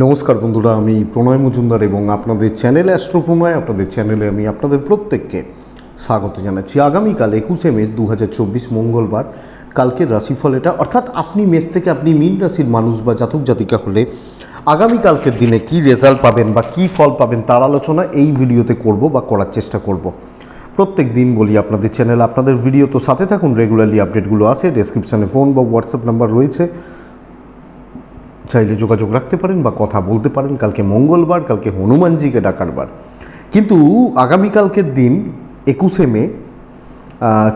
নমস্কার বন্ধুরা আমি প্রণয় মজুমদার এবং আপনাদের চ্যানেল অ্যাস্ট্রো প্রণয় আপনাদের চ্যানেলে আমি আপনাদের প্রত্যেককে স্বাগত জানাচ্ছি আগামীকাল একুশে মে দু মঙ্গলবার কালকের রাশিফল এটা অর্থাৎ আপনি মেষ থেকে আপনি মীন রাশির মানুষ বা জাতক জাতিকা হলে আগামীকালকের দিনে কি রেজাল্ট পাবেন বা কি ফল পাবেন তার আলোচনা এই ভিডিওতে করব বা করার চেষ্টা করব প্রত্যেক দিন বলি আপনাদের চ্যানেল আপনাদের ভিডিও তো সাথে থাকুন রেগুলারলি আপডেটগুলো আসে ডেসক্রিপশানে ফোন বা হোয়াটসঅ্যাপ নাম্বার রয়েছে চাইলে যোগাযোগ রাখতে পারেন বা কথা বলতে পারেন কালকে মঙ্গলবার কালকে হনুমানজিকে ডাকার বার কিন্তু আগামীকালকের দিন একুশে মে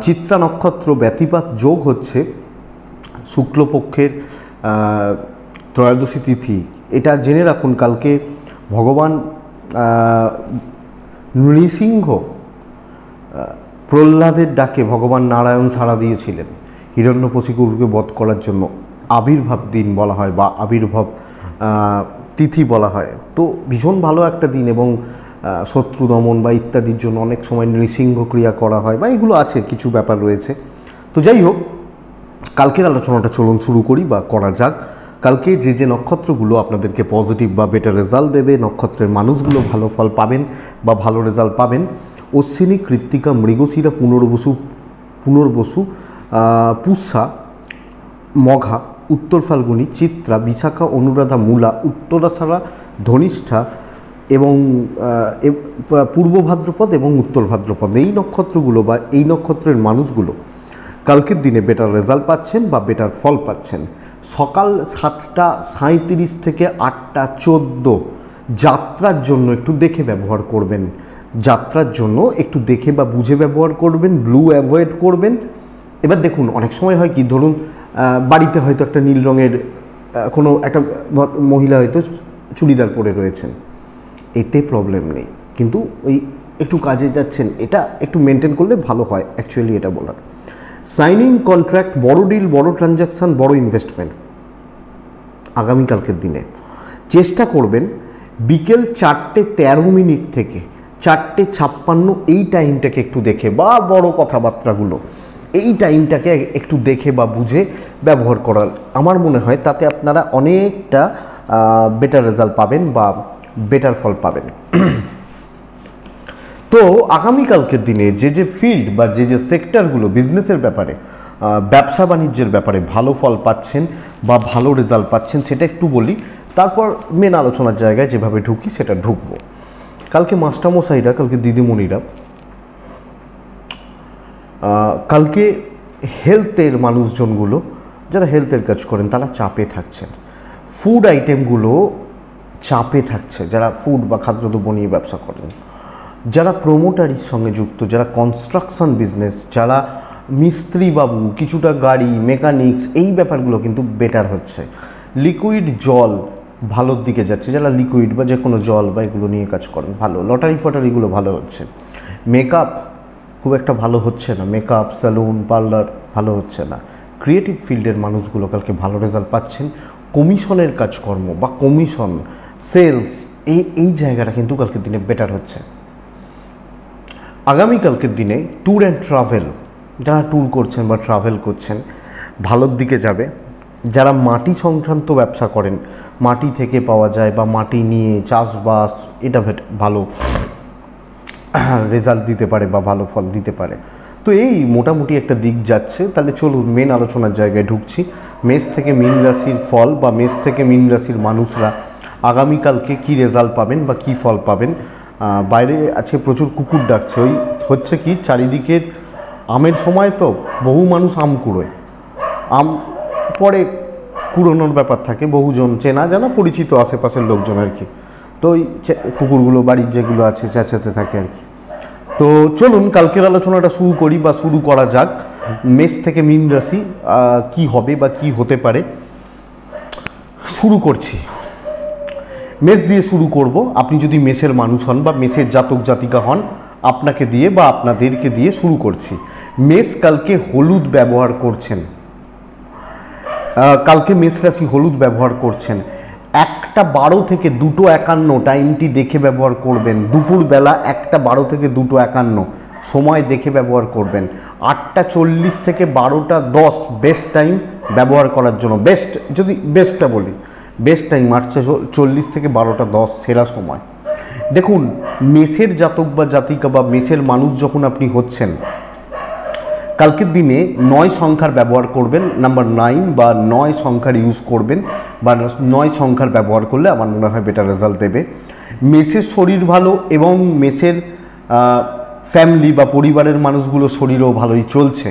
চিত্রা নক্ষত্র ব্যতিপাত যোগ হচ্ছে শুক্লপক্ষের ত্রয়োদশী তিথি এটা জেনে রাখুন কালকে ভগবান নৃসিংহ প্রহ্লাদের ডাকে ভগবান নারায়ণ সাড়া দিয়েছিলেন হিরণ্যপশিকুরকে বধ করার জন্য আবির্ভাব দিন বলা হয় বা আবির্ভাব তিথি বলা হয় তো ভীষণ ভালো একটা দিন এবং শত্রু দমন বা ইত্যাদির জন্য অনেক সময় নৃসিংহ ক্রিয়া করা হয় বা এগুলো আছে কিছু ব্যাপার রয়েছে তো যাই হোক কালকের আলোচনাটা চলুন শুরু করি বা করা যাক কালকে যে যে নক্ষত্রগুলো আপনাদেরকে পজিটিভ বা বেটার রেজাল্ট দেবে নক্ষত্রের মানুষগুলো ভালো ফল পাবেন বা ভালো রেজাল্ট পাবেন অশ্বিনী কৃত্তিকা মৃগশিরা পুনর্বসু পুনর্বসু পুষা মঘা উত্তর ফাল্গুনি চিত্রা বিশাখা অনুরাধা মূলা উত্তরাসারা ধনিষ্ঠা এবং পূর্ব ভাদ্রপদ এবং উত্তর ভাদ্রপদ এই নক্ষত্রগুলো বা এই নক্ষত্রের মানুষগুলো কালকের দিনে বেটার রেজাল্ট পাচ্ছেন বা বেটার ফল পাচ্ছেন সকাল সাতটা সাঁত্রিশ থেকে আটটা চোদ্দো যাত্রার জন্য একটু দেখে ব্যবহার করবেন যাত্রার জন্য একটু দেখে বা বুঝে ব্যবহার করবেন ব্লু অ্যাভয়েড করবেন এবার দেখুন অনেক সময় হয় কি ধরুন বাড়িতে হয়তো একটা নীল রঙের কোনো একটা মহিলা হয়তো চুড়িদার পরে রয়েছেন এতে প্রবলেম নেই কিন্তু ওই একটু কাজে যাচ্ছেন এটা একটু মেনটেন করলে ভালো হয় অ্যাকচুয়ালি এটা বলার সাইনিং কন্ট্রাক্ট বড় ডিল বড় ট্রানজ্যাকশান বড় ইনভেস্টমেন্ট আগামীকালকের দিনে চেষ্টা করবেন বিকেল চারটে তেরো মিনিট থেকে চারটে ছাপ্পান্ন এই টাইমটাকে একটু দেখে বা বড় কথাবার্তাগুলো এই টাইমটাকে একটু দেখে বা বুঝে ব্যবহার করার আমার মনে হয় তাতে আপনারা অনেকটা বেটার রেজাল্ট পাবেন বা বেটার ফল পাবেন তো আগামীকালকের দিনে যে যে ফিল্ড বা যে যে সেক্টরগুলো বিজনেসের ব্যাপারে ব্যবসা বাণিজ্যের ব্যাপারে ভালো ফল পাচ্ছেন বা ভালো রেজাল্ট পাচ্ছেন সেটা একটু বলি তারপর মেন আলোচনার জায়গায় যেভাবে ঢুকি সেটা ঢুকবো কালকে মাস্টারমশাইরা কালকে দিদিমণিরা কালকে হেলথের মানুষজনগুলো যারা হেলথের কাজ করেন তারা চাপে থাকছেন ফুড আইটেমগুলো চাপে থাকছে যারা ফুড বা খাদ্যদ্রব্য নিয়ে ব্যবসা করেন যারা প্রোমোটারির সঙ্গে যুক্ত যারা কনস্ট্রাকশন বিজনেস যারা মিস্ত্রিবাবু কিছুটা গাড়ি মেকানিক্স এই ব্যাপারগুলো কিন্তু বেটার হচ্ছে লিকুইড জল ভালোর দিকে যাচ্ছে যারা লিকুইড বা যে কোনো জল বা এগুলো নিয়ে কাজ করেন ভালো লটারি ফটারিগুলো ভালো হচ্ছে মেকআপ খুব একটা ভালো হচ্ছে না মেকআপ স্যালুন পার্লার ভালো হচ্ছে না ক্রিয়েটিভ ফিল্ডের মানুষগুলো কালকে ভালো রেজাল্ট পাচ্ছেন কমিশনের কাজকর্ম বা কমিশন সেলস এই এই জায়গাটা কিন্তু কালকের দিনে বেটার হচ্ছে আগামীকালকের দিনে ট্যুর অ্যান্ড ট্রাভেল যারা ট্যুর করছেন বা ট্রাভেল করছেন ভালোর দিকে যাবে যারা মাটি সংক্রান্ত ব্যবসা করেন মাটি থেকে পাওয়া যায় বা মাটি নিয়ে চাষবাস এটা ভালো রেজাল্ট দিতে পারে বা ভালো ফল দিতে পারে তো এই মোটামুটি একটা দিক যাচ্ছে তাহলে চলুন মেন আলোচনার জায়গায় ঢুকছি মেষ থেকে মীন রাশির ফল বা মেষ থেকে মীন রাশির মানুষরা আগামীকালকে কি রেজাল্ট পাবেন বা কি ফল পাবেন বাইরে আছে প্রচুর কুকুর ডাকছে ওই হচ্ছে কি চারিদিকের আমের সময় তো বহু মানুষ আম কুড়োয় আম পরে কুড়োনোর ব্যাপার থাকে বহুজন চেনা জানা পরিচিত আশেপাশের লোকজন আর কি তো ওই কুকুরগুলো বাড়ির যেগুলো আছে চেঁচাতে থাকে আর কি তো চলুন কালকের আলোচনাটা শুরু করি বা শুরু করা যাক মেষ থেকে মীন রাশি কি হবে বা কি হতে পারে শুরু করছি মেষ দিয়ে শুরু করব আপনি যদি মেষের মানুষ হন বা মেষের জাতক জাতিকা হন আপনাকে দিয়ে বা আপনাদেরকে দিয়ে শুরু করছি মেষ কালকে হলুদ ব্যবহার করছেন কালকে মেষ রাশি হলুদ ব্যবহার করছেন একটা বারো থেকে দুটো একান্ন টাইমটি দেখে ব্যবহার করবেন দুপুরবেলা একটা বারো থেকে দুটো একান্ন সময় দেখে ব্যবহার করবেন আটটা চল্লিশ থেকে বারোটা দশ বেস্ট টাইম ব্যবহার করার জন্য বেস্ট যদি বেস্টটা বলি বেস্ট টাইম আটটা চল্লিশ থেকে বারোটা দশ সেরা সময় দেখুন মেসের জাতক বা জাতিকা বা মেসের মানুষ যখন আপনি হচ্ছেন কালকের দিনে নয় সংখ্যার ব্যবহার করবেন নাম্বার নাইন বা নয় সংখ্যার ইউজ করবেন বা নয় সংখ্যার ব্যবহার করলে আমার মনে হয় বেটার রেজাল্ট দেবে মেসের শরীর ভালো এবং মেসের ফ্যামিলি বা পরিবারের মানুষগুলো শরীরও ভালোই চলছে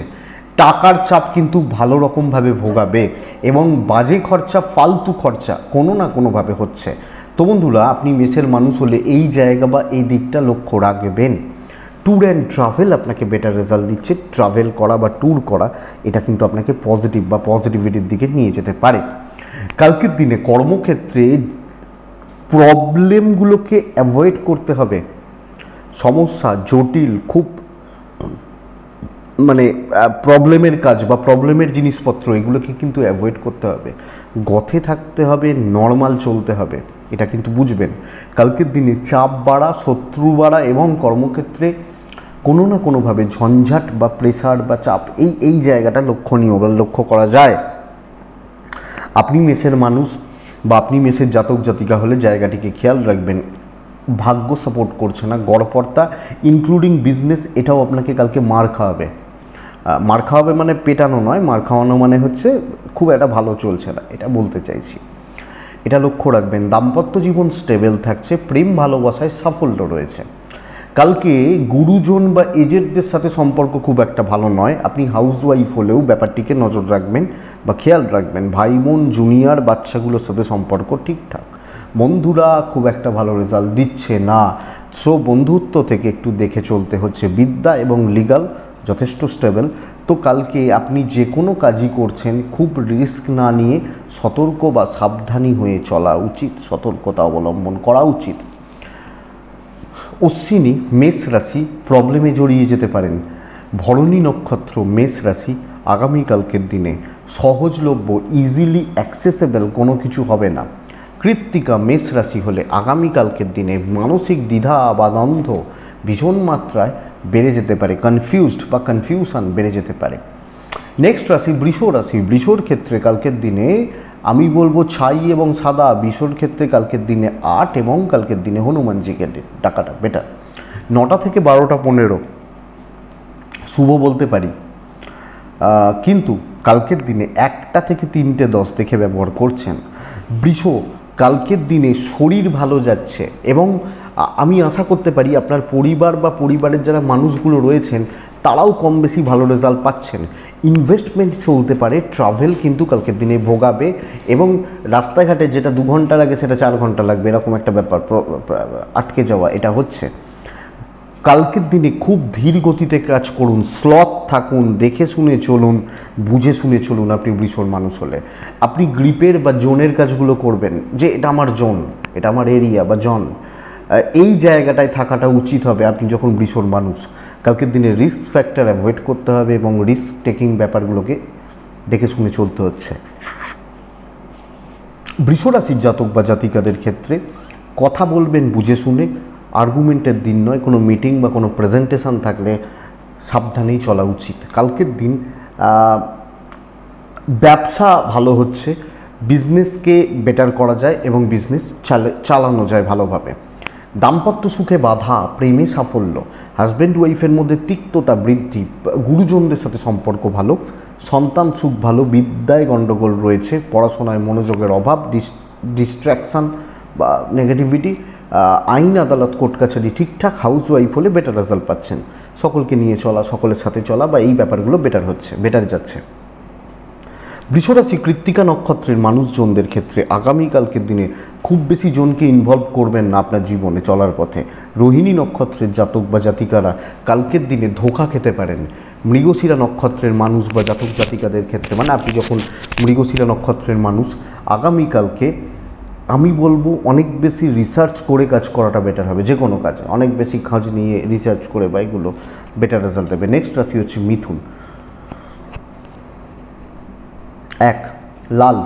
টাকার চাপ কিন্তু ভালো রকমভাবে ভোগাবে এবং বাজে খরচা ফালতু খরচা কোনো না কোনোভাবে হচ্ছে তো বন্ধুরা আপনি মেসের মানুষ হলে এই জায়গা বা এই দিকটা লক্ষ্য রাখবেন ট্যুর অ্যান্ড ট্রাভেল আপনাকে বেটার রেজাল্ট দিচ্ছে ট্রাভেল করা বা ট্যুর করা এটা কিন্তু আপনাকে পজিটিভ বা পজিটিভিটির দিকে নিয়ে যেতে পারে কালকের দিনে কর্মক্ষেত্রে প্রবলেমগুলোকে অ্যাভয়েড করতে হবে সমস্যা জটিল খুব মানে প্রবলেমের কাজ বা প্রবলেমের জিনিসপত্র এগুলোকে কিন্তু অ্যাভয়েড করতে হবে গথে থাকতে হবে নর্মাল চলতে হবে এটা কিন্তু বুঝবেন কালকের দিনে চাপ বাড়া শত্রু বাড়া এবং কর্মক্ষেত্রে কোনো না কোনোভাবে ঝঞ্ঝাট বা প্রেসার বা চাপ এই এই জায়গাটা লক্ষণীয় বা লক্ষ্য করা যায় আপনি মেসের মানুষ বা আপনি মেসের জাতক জাতিকা হলে জায়গাটিকে খেয়াল রাখবেন ভাগ্য সাপোর্ট করছে না গড়পর্তা ইনক্লুডিং বিজনেস এটাও আপনাকে কালকে মার খাওয়াবে মার খাওয়াবে মানে পেটানো নয় মার খাওয়ানো মানে হচ্ছে খুব একটা ভালো চলছে না এটা বলতে চাইছি এটা লক্ষ্য রাখবেন দাম্পত্য জীবন স্টেবেল থাকছে প্রেম ভালোবাসায় সাফল্য রয়েছে কালকে গুরুজন বা এজেন্টদের সাথে সম্পর্ক খুব একটা ভালো নয় আপনি হাউসওয়াইফ হলেও ব্যাপারটিকে নজর রাখবেন বা খেয়াল রাখবেন ভাই বোন জুনিয়র বাচ্চাগুলোর সাথে সম্পর্ক ঠিকঠাক বন্ধুরা খুব একটা ভালো রেজাল্ট দিচ্ছে না সো বন্ধুত্ব থেকে একটু দেখে চলতে হচ্ছে বিদ্যা এবং লিগাল যথেষ্ট স্টেবল তো কালকে আপনি যে কোনো কাজই করছেন খুব রিস্ক না নিয়ে সতর্ক বা সাবধানী হয়ে চলা উচিত সতর্কতা অবলম্বন করা উচিত অশ্বিনী মেষ রাশি প্রবলেমে জড়িয়ে যেতে পারেন ভরণী নক্ষত্র মেষ রাশি আগামীকালকের দিনে সহজলভ্য ইজিলি অ্যাক্সেসেবল কোনো কিছু হবে না কৃত্তিকা মেষ রাশি হলে আগামীকালকের দিনে মানসিক দ্বিধা বা দ্বন্দ্ব ভীষণ মাত্রায় বেড়ে যেতে পারে কনফিউজড বা কনফিউশন বেড়ে যেতে পারে নেক্সট রাশি বৃষ রাশি বৃষর ক্ষেত্রে কালকের দিনে আমি বলবো ছাই এবং সাদা বিষর ক্ষেত্রে কালকের দিনে আট এবং কালকের দিনে হনুমানজিকে টাকাটা বেটার নটা থেকে বারোটা পনেরো শুভ বলতে পারি কিন্তু কালকের দিনে একটা থেকে তিনটে দশ দেখে ব্যবহার করছেন বৃষ কালকের দিনে শরীর ভালো যাচ্ছে এবং আমি আশা করতে পারি আপনার পরিবার বা পরিবারের যারা মানুষগুলো রয়েছেন তারাও কম বেশি ভালো রেজাল্ট পাচ্ছেন ইনভেস্টমেন্ট চলতে পারে ট্রাভেল কিন্তু কালকের দিনে ভোগাবে এবং রাস্তাঘাটে যেটা দু ঘন্টা লাগে সেটা চার ঘন্টা লাগবে এরকম একটা ব্যাপার আটকে যাওয়া এটা হচ্ছে কালকের দিনে খুব ধীর গতিতে কাজ করুন স্লপ থাকুন দেখে শুনে চলুন বুঝে শুনে চলুন আপনি ভীষণ মানুষ হলে আপনি গ্রিপের বা জোনের কাজগুলো করবেন যে এটা আমার জোন এটা আমার এরিয়া বা জন এই জায়গাটায় থাকাটা উচিত হবে আপনি যখন ভীষণ মানুষ কালকের দিনে রিস্ক ফ্যাক্টর অ্যাভয়েড করতে হবে এবং রিস্ক টেকিং ব্যাপারগুলোকে দেখে শুনে চলতে হচ্ছে বৃষরাশির জাতক বা জাতিকাদের ক্ষেত্রে কথা বলবেন বুঝে শুনে আর্গুমেন্টের দিন নয় কোনো মিটিং বা কোনো প্রেজেন্টেশন থাকলে সাবধানেই চলা উচিত কালকের দিন ব্যবসা ভালো হচ্ছে বিজনেসকে বেটার করা যায় এবং বিজনেস চালানো যায় ভালোভাবে দাম্পত্য সুখে বাধা প্রেমে সাফল্য হাজব্যান্ড ওয়াইফের মধ্যে তিক্ততা বৃদ্ধি গুরুজনদের সাথে সম্পর্ক ভালো সন্তান সুখ ভালো বিদ্যায় গণ্ডগোল রয়েছে পড়াশোনায় মনোযোগের অভাব ডিস্ট্র্যাকশান বা নেগেটিভিটি আইন আদালত কোর্ট কাছারি ঠিকঠাক হাউস ওয়াইফ হলে বেটার রেজাল্ট পাচ্ছেন সকলকে নিয়ে চলা সকলের সাথে চলা বা এই ব্যাপারগুলো বেটার হচ্ছে বেটার যাচ্ছে বৃষরাশি কৃত্তিকা নক্ষত্রের মানুষজনদের ক্ষেত্রে আগামীকালকের দিনে খুব বেশি জনকে ইনভলভ করবেন না আপনার জীবনে চলার পথে রোহিণী নক্ষত্রের জাতক বা জাতিকারা কালকের দিনে ধোকা খেতে পারেন মৃগশিরা নক্ষত্রের মানুষ বা জাতক জাতিকাদের ক্ষেত্রে মানে আপনি যখন মৃগশিরা নক্ষত্রের মানুষ আগামীকালকে আমি বলবো অনেক বেশি রিসার্চ করে কাজ করাটা বেটার হবে যে কোনো কাজে অনেক বেশি খাঁজ নিয়ে রিসার্চ করে বা এগুলো বেটার রেজাল্ট দেবে নেক্সট রাশি হচ্ছে মিথুন এক লাল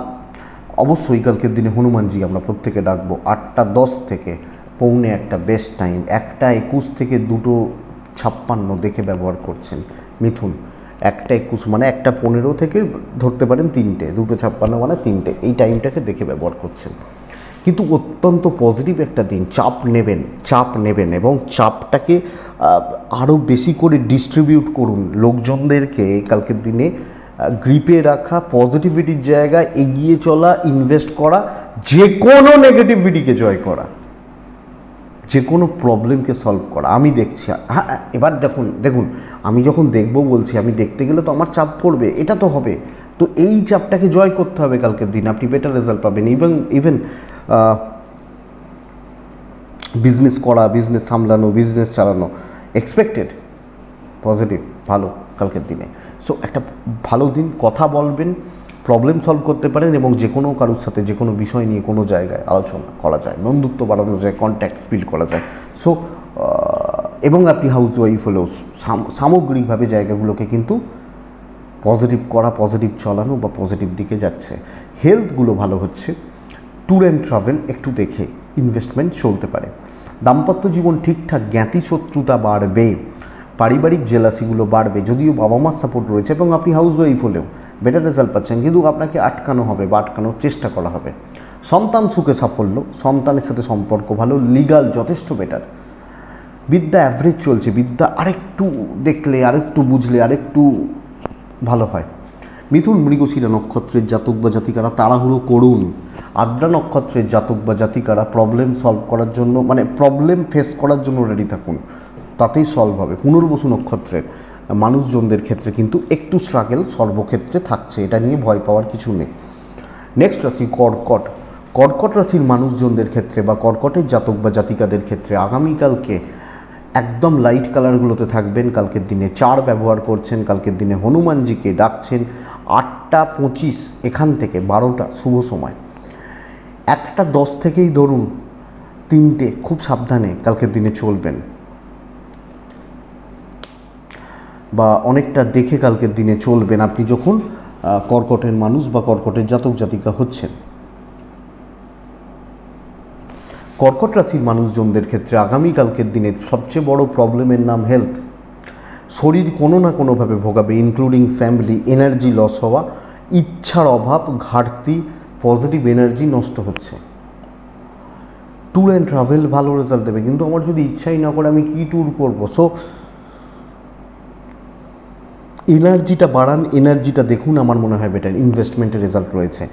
অবশ্যই কালকের দিনে হনুমানজি আমরা প্রত্যেকে ডাকবো আটটা দশ থেকে পৌনে একটা বেস্ট টাইম একটা একুশ থেকে দুটো ছাপ্পান্ন দেখে ব্যবহার করছেন মিথুন একটা একুশ মানে একটা পনেরো থেকে ধরতে পারেন তিনটে দুটো ছাপ্পান্ন মানে তিনটে এই টাইমটাকে দেখে ব্যবহার করছেন কিন্তু অত্যন্ত পজিটিভ একটা দিন চাপ নেবেন চাপ নেবেন এবং চাপটাকে আরও বেশি করে ডিস্ট্রিবিউট করুন লোকজনদেরকে কালকের দিনে গ্রিপে রাখা পজিটিভিটির জায়গায় এগিয়ে চলা ইনভেস্ট করা যে কোনো নেগেটিভিটিকে জয় করা যে কোনো প্রবলেমকে সলভ করা আমি দেখছি হ্যাঁ এবার দেখুন দেখুন আমি যখন দেখব বলছি আমি দেখতে গেলে তো আমার চাপ পড়বে এটা তো হবে তো এই চাপটাকে জয় করতে হবে কালকের দিন আপনি বেটার রেজাল্ট পাবেন ইভেন ইভেন বিজনেস করা বিজনেস সামলানো বিজনেস চালানো এক্সপেক্টেড পজিটিভ ভালো কালকের দিনে সো একটা ভালো দিন কথা বলবেন প্রবলেম সলভ করতে পারেন এবং যে কোনো কারোর সাথে যে কোনো বিষয় নিয়ে কোনো জায়গায় আলোচনা করা যায় বন্ধুত্ব বাড়ানো যায় কন্ট্যাক্ট বিল্ড করা যায় সো এবং আপনি হাউস ওয়াইফ হলেও সামগ্রিকভাবে জায়গাগুলোকে কিন্তু পজিটিভ করা পজিটিভ চলানো বা পজিটিভ দিকে যাচ্ছে হেলথগুলো ভালো হচ্ছে ট্যুর অ্যান্ড ট্রাভেল একটু দেখে ইনভেস্টমেন্ট চলতে পারে দাম্পত্য জীবন ঠিকঠাক জ্ঞাতিশত্রুতা বাড়বে পারিবারিক জেলাসিগুলো বাড়বে যদিও বাবা মার সাপোর্ট রয়েছে এবং আপনি হাউস ওয়াইফ হলেও বেটার রেজাল্ট পাচ্ছেন কিন্তু আপনাকে আটকানো হবে বা আটকানোর চেষ্টা করা হবে সন্তান সুখে সাফল্য সন্তানের সাথে সম্পর্ক ভালো লিগাল যথেষ্ট বেটার বিদ্যা অ্যাভারেজ চলছে বিদ্যা আরেকটু দেখলে আরেকটু বুঝলে আরেকটু ভালো হয় মিথুন মৃগশিরা নক্ষত্রের জাতক বা জাতিকারা তাড়াহুড়ো করুন আদ্রা নক্ষত্রের জাতক বা জাতিকারা প্রবলেম সলভ করার জন্য মানে প্রবলেম ফেস করার জন্য রেডি থাকুন তাতেই সলভ হবে পুনর্বসু নক্ষত্রের মানুষজনদের ক্ষেত্রে কিন্তু একটু স্ট্রাগেল সর্বক্ষেত্রে থাকছে এটা নিয়ে ভয় পাওয়ার কিছু নেই নেক্সট রাশি কর্কট কর্কট রাশির মানুষজনদের ক্ষেত্রে বা কর্কটের জাতক বা জাতিকাদের ক্ষেত্রে আগামীকালকে একদম লাইট কালারগুলোতে থাকবেন কালকের দিনে চার ব্যবহার করছেন কালকের দিনে হনুমানজিকে ডাকছেন আটটা পঁচিশ এখান থেকে বারোটা শুভ সময় একটা দশ থেকেই ধরুন তিনটে খুব সাবধানে কালকের দিনে চলবেন বা অনেকটা দেখে কালকের দিনে চলবেন আপনি যখন কর্কটের মানুষ বা কর্কটের জাতক জাতিকা হচ্ছেন কর্কট রাশির মানুষজনদের ক্ষেত্রে আগামীকালকের দিনের সবচেয়ে বড় প্রবলেমের নাম হেলথ শরীর কোনো না কোনোভাবে ভোগাবে ইনক্লুডিং ফ্যামিলি এনার্জি লস হওয়া ইচ্ছার অভাব ঘাটতি পজিটিভ এনার্জি নষ্ট হচ্ছে ট্যুর অ্যান্ড ট্রাভেল ভালো রেজাল্ট দেবে কিন্তু আমার যদি ইচ্ছাই না করে আমি কি ট্যুর করবো সো এনার্জিটা বাড়ান এনার্জিটা দেখুন আমার মনে হয় বেটার ইনভেস্টমেন্টের রেজাল্ট রয়েছে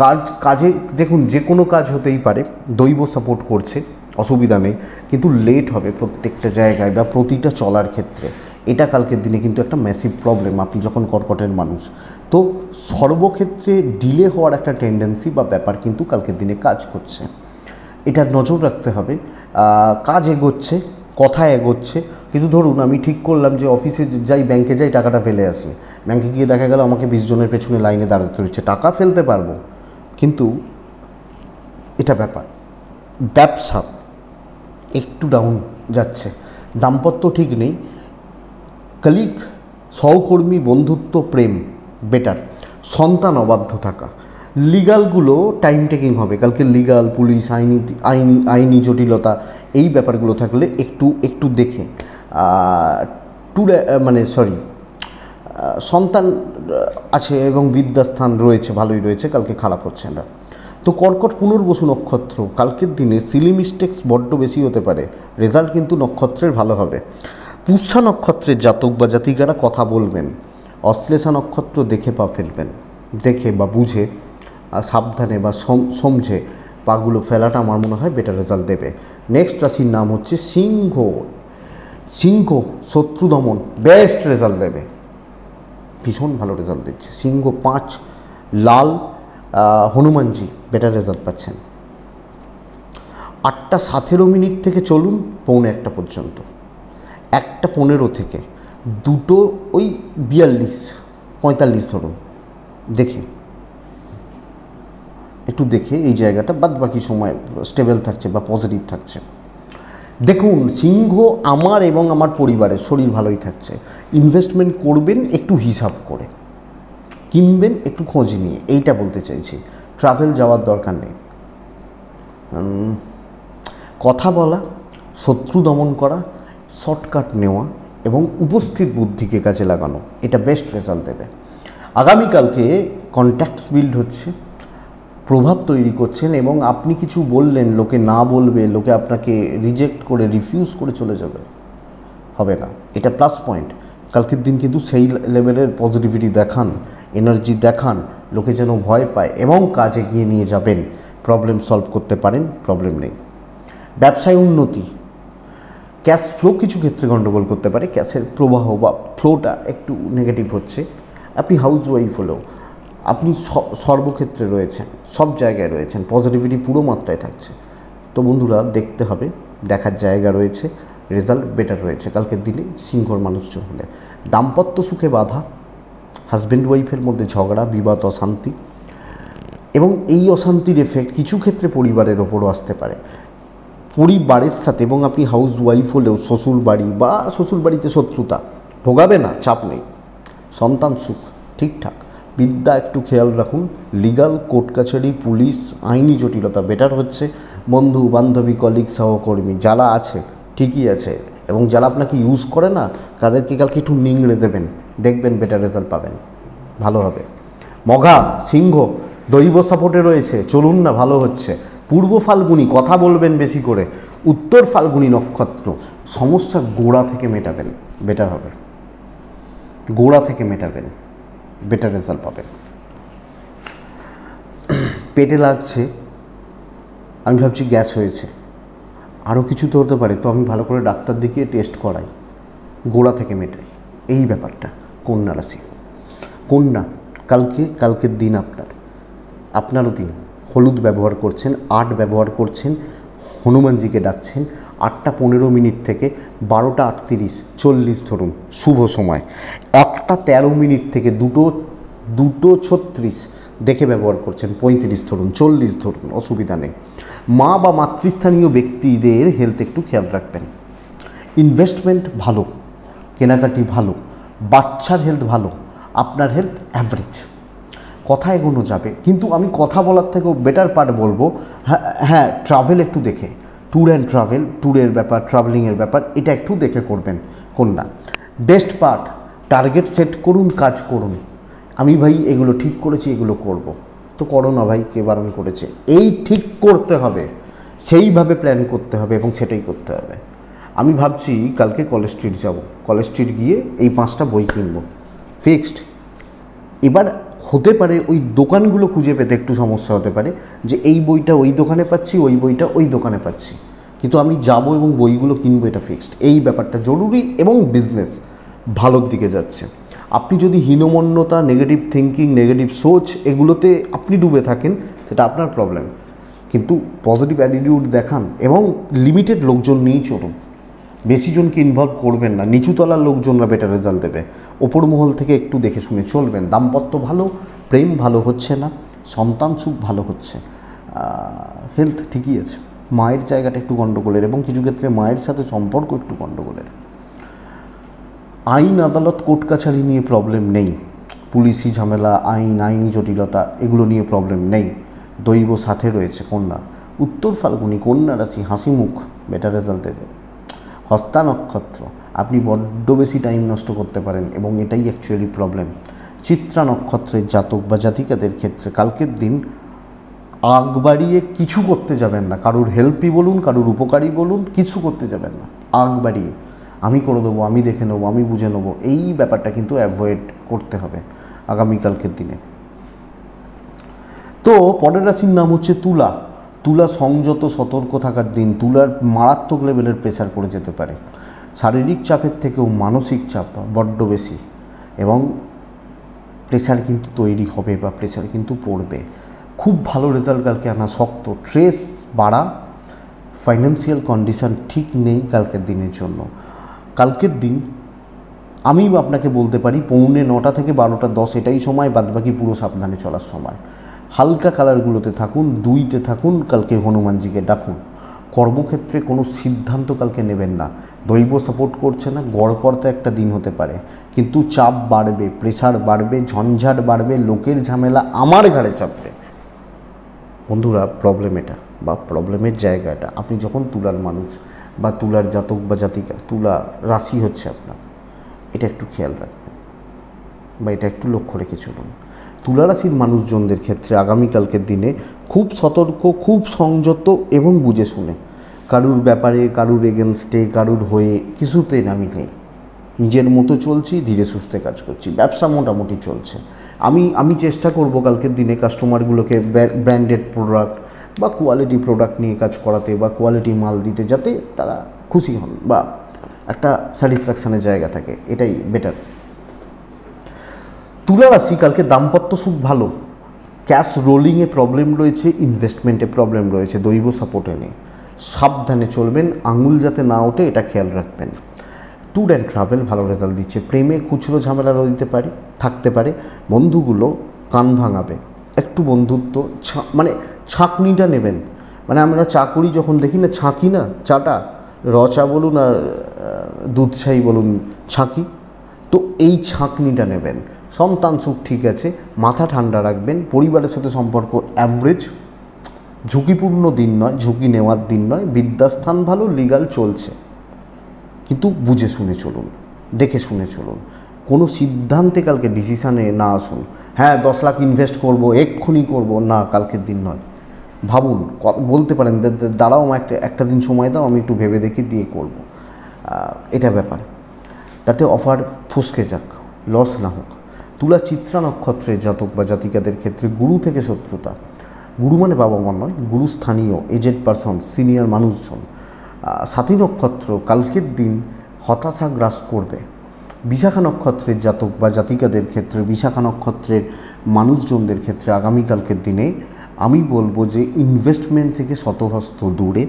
কাজ কাজে দেখুন যে কোনো কাজ হতেই পারে দৈব সাপোর্ট করছে অসুবিধা নেই কিন্তু লেট হবে প্রত্যেকটা জায়গায় বা প্রতিটা চলার ক্ষেত্রে এটা কালকের দিনে কিন্তু একটা ম্যাসিভ প্রবলেম আপনি যখন কর্কটের মানুষ তো সর্বক্ষেত্রে ডিলে হওয়ার একটা টেন্ডেন্সি বা ব্যাপার কিন্তু কালকের দিনে কাজ করছে এটা নজর রাখতে হবে কাজ এগোচ্ছে কথা এগোচ্ছে কিন্তু ধরুন আমি ঠিক করলাম যে অফিসে যাই ব্যাংকে যাই টাকাটা ফেলে আসি ব্যাংকে গিয়ে দেখা গেল আমাকে বিশ জনের পেছনে লাইনে দাঁড়াতে হচ্ছে টাকা ফেলতে পারবো কিন্তু এটা ব্যাপার ব্যবসা একটু ডাউন যাচ্ছে দাম্পত্য ঠিক নেই কলিক সহকর্মী বন্ধুত্ব প্রেম বেটার সন্তান অবাধ্য থাকা লিগালগুলো টাইম টেকিং হবে কালকে লিগাল পুলিশ আইনি আইন আইনি জটিলতা এই ব্যাপারগুলো থাকলে একটু একটু দেখে টুলে মানে সরি সন্তান আছে এবং বিদ্যাস্থান রয়েছে ভালোই রয়েছে কালকে খারাপ হচ্ছে না তো কর্কট পুনর্বসু নক্ষত্র কালকের দিনে সিলি মিস্টেক্স বড্ড বেশি হতে পারে রেজাল্ট কিন্তু নক্ষত্রের ভালো হবে পুষ্যা নক্ষত্রের জাতক বা জাতিকারা কথা বলবেন অশ্লেষা নক্ষত্র দেখে পা ফেলবেন দেখে বা বুঝে সাবধানে বা সমঝে পাগুলো ফেলাটা আমার মনে হয় বেটার রেজাল্ট দেবে নেক্সট রাশির নাম হচ্ছে সিংহ সিংহ শত্রু দমন বেস্ট রেজাল্ট দেবে ভীষণ ভালো রেজাল্ট দিচ্ছে সিংহ পাঁচ লাল হনুমানজি বেটার রেজাল্ট পাচ্ছেন আটটা সতেরো মিনিট থেকে চলুন পৌনে একটা পর্যন্ত একটা পনেরো থেকে দুটো ওই বিয়াল্লিশ পঁয়তাল্লিশ ধরুন দেখে একটু দেখে এই জায়গাটা বাদ বাকি সময় স্টেবল থাকছে বা পজিটিভ থাকছে দেখুন সিংহ আমার এবং আমার পরিবারের শরীর ভালোই থাকছে ইনভেস্টমেন্ট করবেন একটু হিসাব করে কিনবেন একটু খোঁজ নিয়ে এইটা বলতে চাইছি ট্রাভেল যাওয়ার দরকার নেই কথা বলা শত্রু দমন করা শর্টকাট নেওয়া এবং উপস্থিত বুদ্ধিকে কাজে লাগানো এটা বেস্ট রেজাল্ট দেবে আগামীকালকে কন্ট্যাক্টস বিল্ড হচ্ছে প্রভাব তৈরি করছেন এবং আপনি কিছু বললেন লোকে না বলবে লোকে আপনাকে রিজেক্ট করে রিফিউজ করে চলে যাবে হবে না এটা প্লাস পয়েন্ট কালকের দিন কিন্তু সেই লেভেলের পজিটিভিটি দেখান এনার্জি দেখান লোকে যেন ভয় পায় এবং কাজে এগিয়ে নিয়ে যাবেন প্রবলেম সলভ করতে পারেন প্রবলেম নেই ব্যবসায় উন্নতি ক্যাশ ফ্লো কিছু ক্ষেত্রে গণ্ডগোল করতে পারে ক্যাশের প্রবাহ বা ফ্লোটা একটু নেগেটিভ হচ্ছে আপনি হাউস ওয়াইফ হলেও আপনি সর্বক্ষেত্রে রয়েছেন সব জায়গায় রয়েছেন পজিটিভিটি পুরো মাত্রায় থাকছে তো বন্ধুরা দেখতে হবে দেখার জায়গা রয়েছে রেজাল্ট বেটার রয়েছে কালকের দিনে সিংহর মানুষজন হলে দাম্পত্য সুখে বাধা হাজব্যান্ড ওয়াইফের মধ্যে ঝগড়া বিবাদ অশান্তি এবং এই অশান্তির এফেক্ট কিছু ক্ষেত্রে পরিবারের ওপরও আসতে পারে পরিবারের সাথে এবং আপনি হাউস ওয়াইফ হলেও শ্বশুর বাড়ি বা শ্বশুর বাড়িতে শত্রুতা ভোগাবে না চাপ নেই সন্তান সুখ ঠিকঠাক বিদ্যা একটু খেয়াল রাখুন লিগাল কোর্ট কাছারি পুলিশ আইনি জটিলতা বেটার হচ্ছে বন্ধু বান্ধবী কলিগ সহকর্মী যারা আছে ঠিকই আছে এবং যারা আপনাকে ইউজ করে না তাদেরকে কালকে একটু নিংড়ে দেবেন দেখবেন বেটার রেজাল্ট পাবেন ভালো হবে মগা সিংহ দৈব সাপোর্টে রয়েছে চলুন না ভালো হচ্ছে পূর্ব ফাল্গুনি কথা বলবেন বেশি করে উত্তর ফাল্গুনি নক্ষত্র সমস্যা গোড়া থেকে মেটাবেন বেটার হবে গোড়া থেকে মেটাবেন বেটার রেজাল্ট পাবেন পেটে লাগছে আমি ভাবছি গ্যাস হয়েছে আরও কিছু তো হতে পারে তো আমি ভালো করে ডাক্তার দেখিয়ে টেস্ট করাই গোড়া থেকে মেটাই এই ব্যাপারটা কন্যা রাশি কন্যা কালকে কালকের দিন আপনার আপনারও দিন হলুদ ব্যবহার করছেন আর্ট ব্যবহার করছেন হনুমানজিকে ডাকছেন আটটা পনেরো মিনিট থেকে বারোটা আটত্রিশ চল্লিশ ধরুন শুভ সময় একটা তেরো মিনিট থেকে দুটো দুটো ছত্রিশ দেখে ব্যবহার করছেন পঁয়ত্রিশ ধরুন চল্লিশ ধরুন অসুবিধা নেই মা বা মাতৃস্থানীয় ব্যক্তিদের হেলথ একটু খেয়াল রাখবেন ইনভেস্টমেন্ট ভালো কেনাকাটি ভালো বাচ্চার হেলথ ভালো আপনার হেলথ অ্যাভারেজ কথা এগোনো যাবে কিন্তু আমি কথা বলার থেকেও বেটার পার্ট বলবো হ্যাঁ হ্যাঁ ট্রাভেল একটু দেখে ট্যুর অ্যান্ড ট্রাভেল ট্যুরের ব্যাপার ট্রাভেলিংয়ের ব্যাপার এটা একটু দেখে করবেন কন্যা বেস্ট পার্ট টার্গেট সেট করুন কাজ করুন আমি ভাই এগুলো ঠিক করেছি এগুলো করব। তো করো না ভাই কে বারণ করেছে এই ঠিক করতে হবে সেইভাবে প্ল্যান করতে হবে এবং সেটাই করতে হবে আমি ভাবছি কালকে কলেজ স্ট্রিট যাব কলেজ স্ট্রিট গিয়ে এই পাঁচটা বই কিনব ফিক্সড এবার হতে পারে ওই দোকানগুলো খুঁজে পেতে একটু সমস্যা হতে পারে যে এই বইটা ওই দোকানে পাচ্ছি ওই বইটা ওই দোকানে পাচ্ছি কিন্তু আমি যাব এবং বইগুলো কিনবো এটা ফিক্সড এই ব্যাপারটা জরুরি এবং বিজনেস ভালোর দিকে যাচ্ছে আপনি যদি হীনমন্যতা নেগেটিভ থিঙ্কিং নেগেটিভ সোচ এগুলোতে আপনি ডুবে থাকেন সেটা আপনার প্রবলেম কিন্তু পজিটিভ অ্যাটিটিউড দেখান এবং লিমিটেড লোকজন নিয়েই চলুন বেশি জনকে ইনভলভ করবেন না নিচুতলার লোকজনরা বেটার রেজাল্ট দেবে ওপর মহল থেকে একটু দেখে শুনে চলবেন দাম্পত্য ভালো প্রেম ভালো হচ্ছে না সন্তান সুখ ভালো হচ্ছে হেলথ ঠিকই আছে মায়ের জায়গাটা একটু গণ্ডগোলের এবং কিছু ক্ষেত্রে মায়ের সাথে সম্পর্ক একটু গণ্ডগোলের আইন আদালত কোর্ট কাছারি নিয়ে প্রবলেম নেই পুলিশি ঝামেলা আইন আইনি জটিলতা এগুলো নিয়ে প্রবলেম নেই দৈব সাথে রয়েছে কন্যা উত্তর ফাল্গুনি কন্যা রাশি হাসি মুখ বেটার রেজাল্ট দেবে হস্তা নক্ষত্র আপনি বড্ড বেশি টাইম নষ্ট করতে পারেন এবং এটাই অ্যাকচুয়ালি প্রবলেম চিত্রা নক্ষত্রের জাতক বা জাতিকাদের ক্ষেত্রে কালকের দিন আগ বাড়িয়ে কিছু করতে যাবেন না কারোর হেল্পই বলুন কারোর উপকারী বলুন কিছু করতে যাবেন না আগ বাড়িয়ে আমি করে দেবো আমি দেখে নেবো আমি বুঝে নেবো এই ব্যাপারটা কিন্তু অ্যাভয়েড করতে হবে আগামীকালকের দিনে তো পরের রাশির নাম হচ্ছে তুলা তুলা সংযত সতর্ক থাকার দিন তুলার মারাত্মক লেভেলের প্রেশার পড়ে যেতে পারে শারীরিক চাপের থেকেও মানসিক চাপ বড্ড বেশি এবং প্রেশার কিন্তু তৈরি হবে বা প্রেশার কিন্তু পড়বে খুব ভালো রেজাল্ট কালকে আনা শক্ত ট্রেস বাড়া ফাইন্যান্সিয়াল কন্ডিশন ঠিক নেই কালকের দিনের জন্য কালকের দিন আমি আপনাকে বলতে পারি পৌনে নটা থেকে বারোটা দশ এটাই সময় বাদবাকি পুরো সাবধানে চলার সময় হালকা কালারগুলোতে থাকুন দুইতে থাকুন কালকে হনুমানজিকে ডাকুন কর্মক্ষেত্রে কোনো সিদ্ধান্ত কালকে নেবেন না দৈব সাপোর্ট করছে না তো একটা দিন হতে পারে কিন্তু চাপ বাড়বে প্রেশার বাড়বে ঝঞ্ঝাট বাড়বে লোকের ঝামেলা আমার ঘাড়ে চাপবে বন্ধুরা প্রবলেম এটা বা প্রবলেমের জায়গা এটা আপনি যখন তুলার মানুষ বা তুলার জাতক বা জাতিকা তুলা রাশি হচ্ছে আপনার এটা একটু খেয়াল রাখবেন বা এটা একটু লক্ষ্য রেখে চলুন তুলারাশির মানুষজনদের ক্ষেত্রে আগামীকালকের দিনে খুব সতর্ক খুব সংযত এবং বুঝে শুনে কারুর ব্যাপারে কারুর এগেনস্টে কারুর হয়ে কিছুতে নামি নেই নিজের মতো চলছি ধীরে সুস্থে কাজ করছি ব্যবসা মোটামুটি চলছে আমি আমি চেষ্টা করব কালকের দিনে কাস্টমারগুলোকে ব্র্যান্ডেড প্রোডাক্ট বা কোয়ালিটি প্রোডাক্ট নিয়ে কাজ করাতে বা কোয়ালিটি মাল দিতে যাতে তারা খুশি হন বা একটা স্যাটিসফ্যাকশানের জায়গা থাকে এটাই বেটার তুলারাশি কালকে দাম্পত্য সুখ ভালো ক্যাশ রোলিংয়ে প্রবলেম রয়েছে ইনভেস্টমেন্টে প্রবলেম রয়েছে দৈব সাপোর্টে নেই সাবধানে চলবেন আঙুল যাতে না ওঠে এটা খেয়াল রাখবেন ট্যুর অ্যান্ড ট্রাভেল ভালো রেজাল্ট দিচ্ছে প্রেমে খুচরো ঝামেলা রইতে পারে থাকতে পারে বন্ধুগুলো কান ভাঙাবে একটু বন্ধুত্ব মানে ছাঁকনিটা নেবেন মানে আমরা চাকুরি যখন দেখি না ছাঁকি না চাটা রচা বলুন আর দুধশাহি বলুন ছাঁকি তো এই ছাঁকনিটা নেবেন সন্তান সুখ ঠিক আছে মাথা ঠান্ডা রাখবেন পরিবারের সাথে সম্পর্ক অ্যাভারেজ ঝুঁকিপূর্ণ দিন নয় ঝুঁকি নেওয়ার দিন নয় বিদ্যাস্থান ভালো লিগাল চলছে কিন্তু বুঝে শুনে চলুন দেখে শুনে চলুন কোনো সিদ্ধান্তে কালকে ডিসিশানে না আসুন হ্যাঁ দশ লাখ ইনভেস্ট করব এক্ষুনি করব না কালকের দিন নয় ভাবুন বলতে পারেন দাঁড়াও আমার একটা একটা দিন সময় দাও আমি একটু ভেবে দেখি দিয়ে করব এটা ব্যাপার তাতে অফার ফুসকে যাক লস না হোক তুলা চিত্রা নক্ষত্রের জাতক বা জাতিকাদের ক্ষেত্রে গুরু থেকে শত্রুতা গুরু মানে বাবা মা নয় গুরু স্থানীয় এজেড পারসন সিনিয়র মানুষজন সাথী নক্ষত্র কালকের দিন হতাশা গ্রাস করবে বিশাখা নক্ষত্রের জাতক বা জাতিকাদের ক্ষেত্রে বিশাখা নক্ষত্রের মানুষজনদের ক্ষেত্রে আগামীকালকের দিনে আমি বলবো যে ইনভেস্টমেন্ট থেকে শতহস্ত দূরে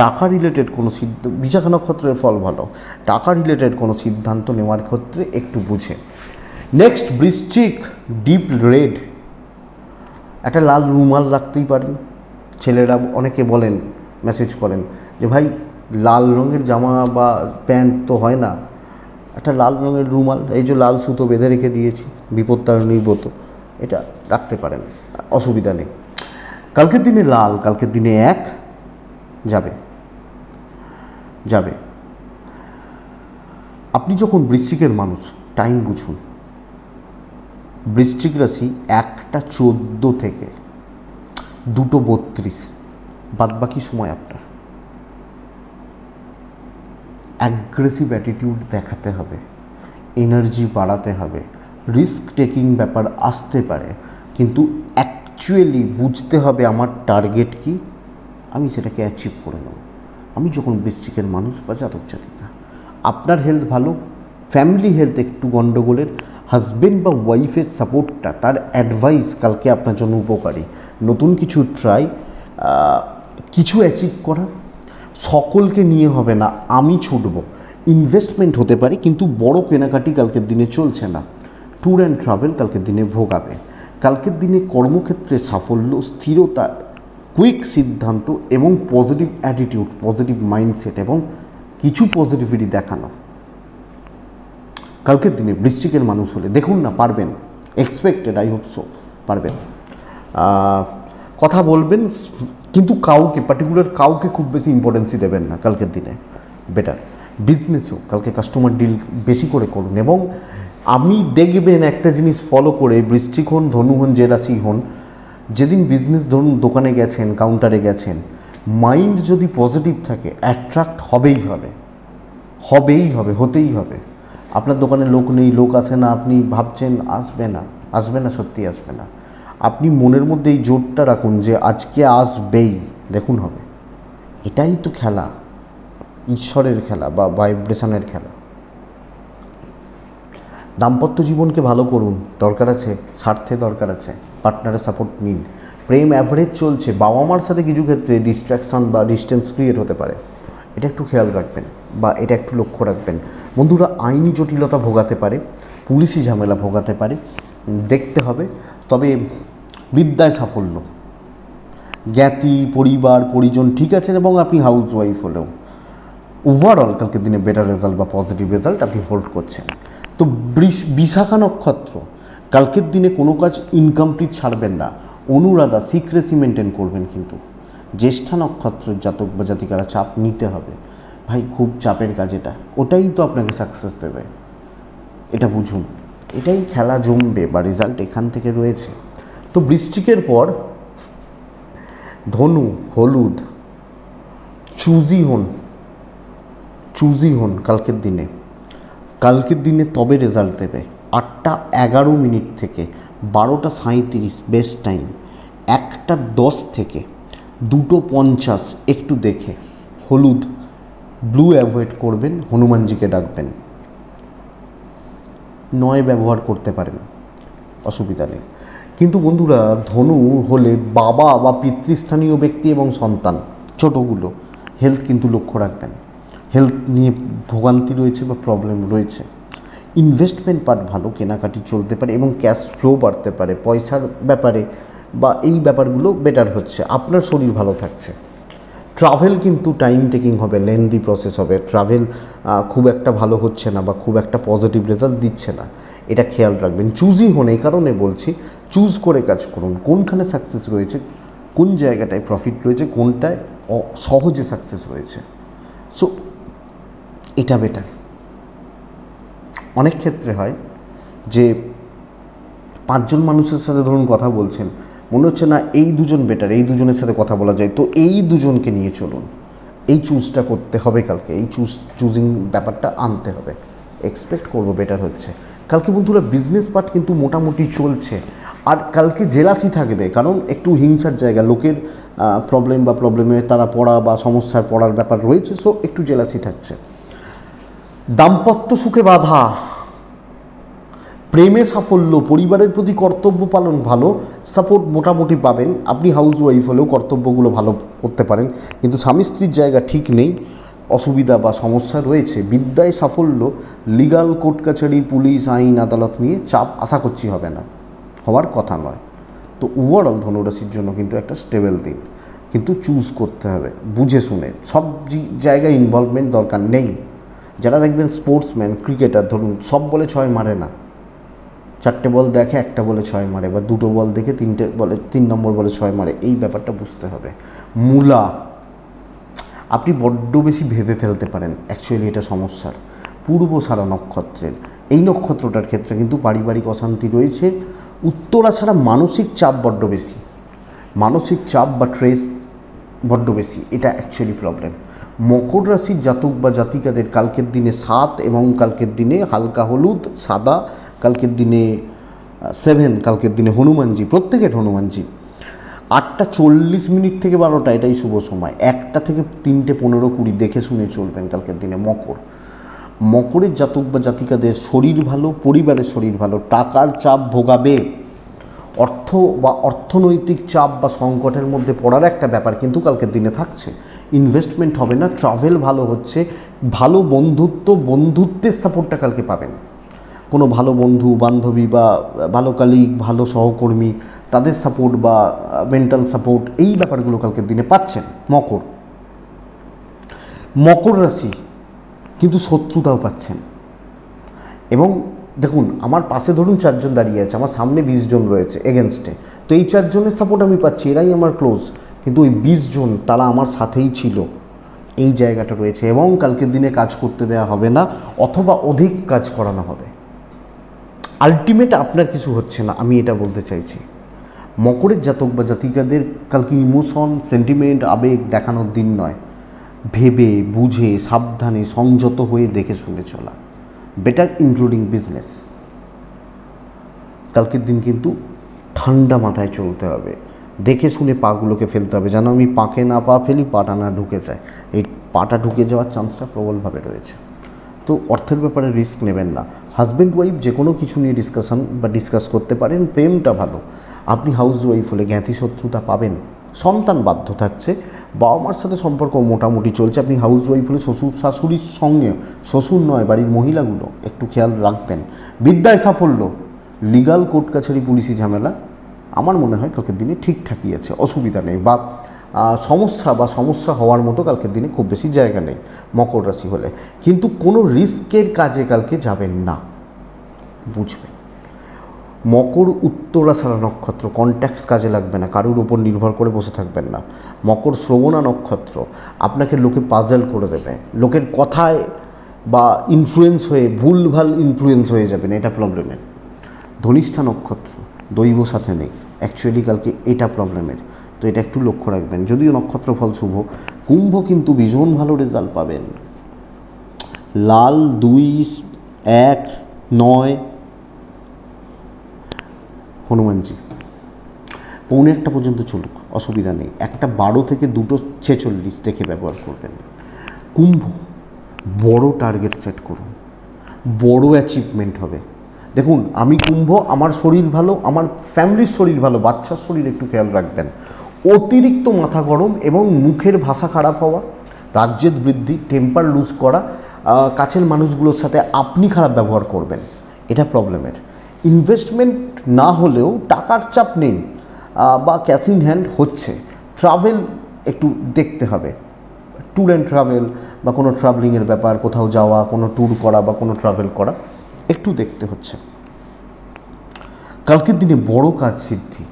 টাকা রিলেটেড কোনো সিদ্ধ বিশাখা নক্ষত্রের ফল ভালো টাকা রিলেটেড কোনো সিদ্ধান্ত নেওয়ার ক্ষেত্রে একটু বুঝে নেক্সট বৃশ্চিক ডিপ রেড একটা লাল রুমাল রাখতেই পারেন ছেলেরা অনেকে বলেন মেসেজ করেন যে ভাই লাল রঙের জামা বা প্যান্ট তো হয় না একটা লাল রঙের রুমাল এই যে লাল সুতো বেঁধে রেখে দিয়েছি বিপত্তারণীর ব্রত এটা রাখতে পারেন অসুবিধা নেই কালকের দিনে লাল কালকের দিনে এক যাবে যাবে আপনি যখন বৃশ্চিকের মানুষ টাইম বুঝুন বৃশ্চিক রাশি একটা চোদ্দো থেকে দুটো বত্রিশ বাদবাকি সময় আপনার অ্যাগ্রেসিভ অ্যাটিটিউড দেখাতে হবে এনার্জি বাড়াতে হবে রিস্ক টেকিং ব্যাপার আসতে পারে কিন্তু অ্যাকচুয়ালি বুঝতে হবে আমার টার্গেট কি আমি সেটাকে অ্যাচিভ করে নেব আমি যখন বৃষ্টিকের মানুষ বা জাতক জাতিকা আপনার হেলথ ভালো ফ্যামিলি হেলথ একটু গণ্ডগোলের হাজবেন্ড বা ওয়াইফের সাপোর্টটা তার অ্যাডভাইস কালকে আপনার জন্য উপকারী নতুন কিছু ট্রাই কিছু অ্যাচিভ করা সকলকে নিয়ে হবে না আমি ছুটব ইনভেস্টমেন্ট হতে পারে কিন্তু বড় কেনাকাটি কালকের দিনে চলছে না ট্যুর অ্যান্ড ট্রাভেল কালকের দিনে ভোগাবে কালকের দিনে কর্মক্ষেত্রে সাফল্য স্থিরতা কুইক সিদ্ধান্ত এবং পজিটিভ অ্যাটিটিউড পজিটিভ মাইন্ডসেট এবং কিছু পজিটিভিটি দেখানো কালকের দিনে বৃষ্টিকের মানুষ হলে দেখুন না পারবেন এক্সপেক্টেড আই হোপসো পারবেন কথা বলবেন কিন্তু কাউকে পার্টিকুলার কাউকে খুব বেশি ইম্পর্টেন্সি দেবেন না কালকের দিনে বেটার বিজনেসেও কালকে কাস্টমার ডিল বেশি করে করুন এবং আমি দেখবেন একটা জিনিস ফলো করে বৃষ্টিক হন ধনু হন যে রাশি হন যেদিন বিজনেস ধরুন দোকানে গেছেন কাউন্টারে গেছেন মাইন্ড যদি পজিটিভ থাকে অ্যাট্রাক্ট হবেই হবে হবেই হবে হতেই হবে আপনার দোকানে লোক নেই লোক আসে না আপনি ভাবছেন আসবে না আসবে না সত্যি আসবে না আপনি মনের মধ্যে এই জোরটা রাখুন যে আজকে আসবেই দেখুন হবে এটাই তো খেলা ঈশ্বরের খেলা বা ভাইব্রেশনের খেলা দাম্পত্য জীবনকে ভালো করুন দরকার আছে স্বার্থে দরকার আছে পার্টনারের সাপোর্ট নিন প্রেম অ্যাভারেজ চলছে বাবা মার সাথে কিছু ক্ষেত্রে ডিস্ট্র্যাকশন বা ডিস্টেন্স ক্রিয়েট হতে পারে এটা একটু খেয়াল রাখবেন বা এটা একটু লক্ষ্য রাখবেন বন্ধুরা আইনি জটিলতা ভোগাতে পারে পুলিশি ঝামেলা ভোগাতে পারে দেখতে হবে তবে বিদ্যায় সাফল্য জ্ঞাতি পরিবার পরিজন ঠিক আছেন এবং আপনি হাউস ওয়াইফ হলেও ওভারঅল কালকের দিনে বেটার রেজাল্ট বা পজিটিভ রেজাল্ট আপনি হোল্ড করছেন তো বিশাখা নক্ষত্র কালকের দিনে কোনো কাজ ইনকমপ্লিট ছাড়বেন না অনুরাধা সিক্রেসি মেনটেন করবেন কিন্তু জ্যেষ্ঠা নক্ষত্রের জাতক বা জাতিকারা চাপ নিতে হবে ভাই খুব চাপের কাজ এটা ওটাই তো আপনাকে সাকসেস দেবে এটা বুঝুন এটাই খেলা জমবে বা রেজাল্ট এখান থেকে রয়েছে তো বৃষ্টিকের পর ধনু হলুদ চুজি হন চুজি হন কালকের দিনে কালকের দিনে তবে রেজাল্ট দেবে আটটা এগারো মিনিট থেকে বারোটা সাঁত্রিশ বেস্ট টাইম একটা দশ থেকে দুটো পঞ্চাশ একটু দেখে হলুদ ব্লু অ্যাভয়েড করবেন হনুমানজিকে ডাকবেন নয় ব্যবহার করতে পারেন অসুবিধা নেই কিন্তু বন্ধুরা ধনু হলে বাবা বা পিতৃস্থানীয় ব্যক্তি এবং সন্তান ছোটোগুলো হেলথ কিন্তু লক্ষ্য রাখবেন হেলথ নিয়ে ভোগান্তি রয়েছে বা প্রবলেম রয়েছে ইনভেস্টমেন্ট পার্ট ভালো কেনাকাটি চলতে পারে এবং ক্যাশ ফ্লো বাড়তে পারে পয়সার ব্যাপারে বা এই ব্যাপারগুলো বেটার হচ্ছে আপনার শরীর ভালো থাকছে ট্রাভেল কিন্তু টাইম টেকিং হবে লেন্দি প্রসেস হবে ট্রাভেল খুব একটা ভালো হচ্ছে না বা খুব একটা পজিটিভ রেজাল্ট দিচ্ছে না এটা খেয়াল রাখবেন চুজই হন এই কারণে বলছি চুজ করে কাজ করুন কোনখানে সাকসেস রয়েছে কোন জায়গাটায় প্রফিট রয়েছে কোনটায় সহজে সাকসেস রয়েছে সো এটা বেটার অনেক ক্ষেত্রে হয় যে পাঁচজন মানুষের সাথে ধরুন কথা বলছেন মনে হচ্ছে না এই দুজন বেটার এই দুজনের সাথে কথা বলা যায় তো এই দুজনকে নিয়ে চলুন এই চুজটা করতে হবে কালকে এই চুজ চুজিং ব্যাপারটা আনতে হবে এক্সপেক্ট করবো বেটার হচ্ছে কালকে বন্ধুরা বিজনেস পার্ট কিন্তু মোটামুটি চলছে আর কালকে জেলাসি থাকবে কারণ একটু হিংসার জায়গা লোকের প্রবলেম বা প্রবলেমে তারা পড়া বা সমস্যার পড়ার ব্যাপার রয়েছে সো একটু জেলাসি থাকছে দাম্পত্য সুখে বাধা প্রেমে সাফল্য পরিবারের প্রতি কর্তব্য পালন ভালো সাপোর্ট মোটামুটি পাবেন আপনি হাউস ওয়াইফ হলেও কর্তব্যগুলো ভালো করতে পারেন কিন্তু স্বামী স্ত্রীর জায়গা ঠিক নেই অসুবিধা বা সমস্যা রয়েছে বিদ্যায় সাফল্য লিগাল কোর্ট কাছারি পুলিশ আইন আদালত নিয়ে চাপ আশা করছি হবে না হওয়ার কথা নয় তো ওভারঅল ধনুরাশির জন্য কিন্তু একটা স্টেবল দিন কিন্তু চুজ করতে হবে বুঝে শুনে সব জায়গায় ইনভলভমেন্ট দরকার নেই যারা দেখবেন স্পোর্টসম্যান ক্রিকেটার ধরুন সব বলে ছয় মারে না চারটে বল দেখে একটা বলে ছয় মারে বা দুটো বল দেখে তিনটে বলে তিন নম্বর বলে ছয় মারে এই ব্যাপারটা বুঝতে হবে মূলা আপনি বড্ড বেশি ভেবে ফেলতে পারেন অ্যাকচুয়ালি এটা সমস্যার পূর্ব সারা নক্ষত্রের এই নক্ষত্রটার ক্ষেত্রে কিন্তু পারিবারিক অশান্তি রয়েছে উত্তরা ছাড়া মানসিক চাপ বড্ড বেশি মানসিক চাপ বা ট্রেস বড্ড বেশি এটা অ্যাকচুয়ালি প্রবলেম মকর রাশির জাতক বা জাতিকাদের কালকের দিনে সাত এবং কালকের দিনে হালকা হলুদ সাদা কালকের দিনে সেভেন কালকের দিনে হনুমানজি প্রত্যেকের হনুমানজি আটটা চল্লিশ মিনিট থেকে বারোটা এটাই শুভ সময় একটা থেকে তিনটে পনেরো কুড়ি দেখে শুনে চলবেন কালকের দিনে মকর মকরের জাতক বা জাতিকাদের শরীর ভালো পরিবারের শরীর ভালো টাকার চাপ ভোগাবে অর্থ বা অর্থনৈতিক চাপ বা সংকটের মধ্যে পড়ার একটা ব্যাপার কিন্তু কালকের দিনে থাকছে ইনভেস্টমেন্ট হবে না ট্রাভেল ভালো হচ্ছে ভালো বন্ধুত্ব বন্ধুত্বের সাপোর্টটা কালকে পাবেন কোনো ভালো বন্ধু বান্ধবী বা ভালো কালিগ ভালো সহকর্মী তাদের সাপোর্ট বা মেন্টাল সাপোর্ট এই ব্যাপারগুলো কালকের দিনে পাচ্ছেন মকর মকর রাশি কিন্তু শত্রুতাও পাচ্ছেন এবং দেখুন আমার পাশে ধরুন চারজন দাঁড়িয়ে আছে আমার সামনে বিশজন রয়েছে এগেনস্টে তো এই চারজনের সাপোর্ট আমি পাচ্ছি এরাই আমার ক্লোজ কিন্তু ওই বিশ জন তারা আমার সাথেই ছিল এই জায়গাটা রয়েছে এবং কালকের দিনে কাজ করতে দেওয়া হবে না অথবা অধিক কাজ করানো হবে আলটিমেট আপনার কিছু হচ্ছে না আমি এটা বলতে চাইছি মকরের জাতক বা জাতিকাদের কালকে ইমোশন সেন্টিমেন্ট আবেগ দেখানোর দিন নয় ভেবে বুঝে সাবধানে সংযত হয়ে দেখে শুনে চলা বেটার ইনক্লুডিং বিজনেস কালকের দিন কিন্তু ঠান্ডা মাথায় চলতে হবে দেখে শুনে পাগুলোকে ফেলতে হবে যেন আমি পাকে না পা ফেলি পাটা না ঢুকে যায় এই পাটা ঢুকে যাওয়ার চান্সটা প্রবলভাবে রয়েছে তো অর্থের ব্যাপারে রিস্ক নেবেন না হাজব্যান্ড ওয়াইফ যে কোনো কিছু নিয়ে ডিসকাশন বা ডিসকাস করতে পারেন প্রেমটা ভালো আপনি হাউস ওয়াইফ হলে জ্ঞাতি শত্রুতা পাবেন সন্তান বাধ্য থাকছে বাবা মার সাথে সম্পর্ক মোটামুটি চলছে আপনি হাউস ওয়াইফ হলে শ্বশুর শাশুড়ির সঙ্গে শ্বশুর নয় বাড়ির মহিলাগুলো একটু খেয়াল রাখবেন বিদ্যায় সাফল্য লিগাল কোর্ট কাছারি পুলিশি ঝামেলা আমার মনে হয় কালকের দিনে ঠিকঠাকই আছে অসুবিধা নেই বা সমস্যা বা সমস্যা হওয়ার মতো কালকের দিনে খুব বেশি জায়গা নেই মকর রাশি হলে কিন্তু কোনো রিস্কের কাজে কালকে যাবেন না বুঝবেন মকর উত্তরা সারা নক্ষত্র কন্ট্যাক্টস কাজে লাগবে না কারুর উপর নির্ভর করে বসে থাকবেন না মকর শ্রবণা নক্ষত্র আপনাকে লোকে পাজল করে দেবে লোকের কথায় বা ইনফ্লুয়েন্স হয়ে ভুলভাল ইনফ্লুয়েন্স হয়ে যাবেন এটা প্রবলেমের ধনিষ্ঠা নক্ষত্র দৈব সাথে নেই অ্যাকচুয়ালি কালকে এটা প্রবলেমের তো এটা একটু লক্ষ্য রাখবেন যদিও নক্ষত্রফল শুভ কুম্ভ কিন্তু ভীষণ ভালো রেজাল্ট পাবেন লাল দুই এক নয় হনুমানজি পৌনে একটা পর্যন্ত চলুক অসুবিধা নেই একটা বারো থেকে দুটো ছেচল্লিশ দেখে ব্যবহার করবেন কুম্ভ বড় টার্গেট সেট করুন বড় অ্যাচিভমেন্ট হবে দেখুন আমি কুম্ভ আমার শরীর ভালো আমার ফ্যামিলির শরীর ভালো বাচ্চার শরীর একটু খেয়াল রাখবেন অতিরিক্ত মাথা গরম এবং মুখের ভাষা খারাপ হওয়া রাজ্যের বৃদ্ধি টেম্পার লুজ করা কাছের মানুষগুলোর সাথে আপনি খারাপ ব্যবহার করবেন এটা প্রবলেমের ইনভেস্টমেন্ট না হলেও টাকার চাপ নেই বা ক্যাশ ইন হ্যান্ড হচ্ছে ট্রাভেল একটু দেখতে হবে ট্যুর অ্যান্ড ট্রাভেল বা কোনো ট্রাভেলিংয়ের ব্যাপার কোথাও যাওয়া কোনো ট্যুর করা বা কোনো ট্রাভেল করা একটু দেখতে হচ্ছে কালকের দিনে বড় কাজ সিদ্ধি